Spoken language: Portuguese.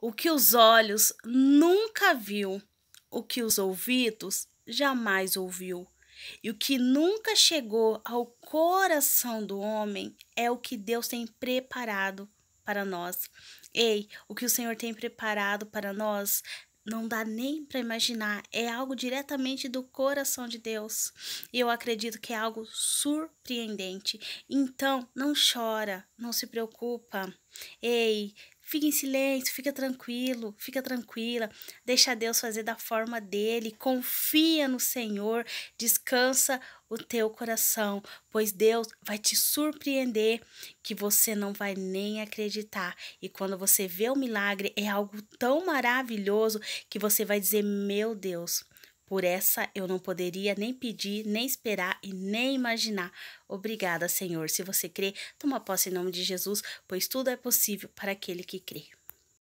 O que os olhos nunca viu, o que os ouvidos jamais ouviu, e o que nunca chegou ao coração do homem é o que Deus tem preparado para nós. Ei, o que o Senhor tem preparado para nós não dá nem para imaginar, é algo diretamente do coração de Deus. E eu acredito que é algo surpreendente. Então, não chora, não se preocupa. Ei, Fica em silêncio, fica tranquilo, fica tranquila. Deixa Deus fazer da forma dele. Confia no Senhor, descansa o teu coração, pois Deus vai te surpreender que você não vai nem acreditar. E quando você vê o milagre, é algo tão maravilhoso que você vai dizer: Meu Deus, por essa eu não poderia nem pedir, nem esperar e nem imaginar. Obrigada, Senhor. Se você crê, toma posse em nome de Jesus, pois tudo é possível para aquele que crê.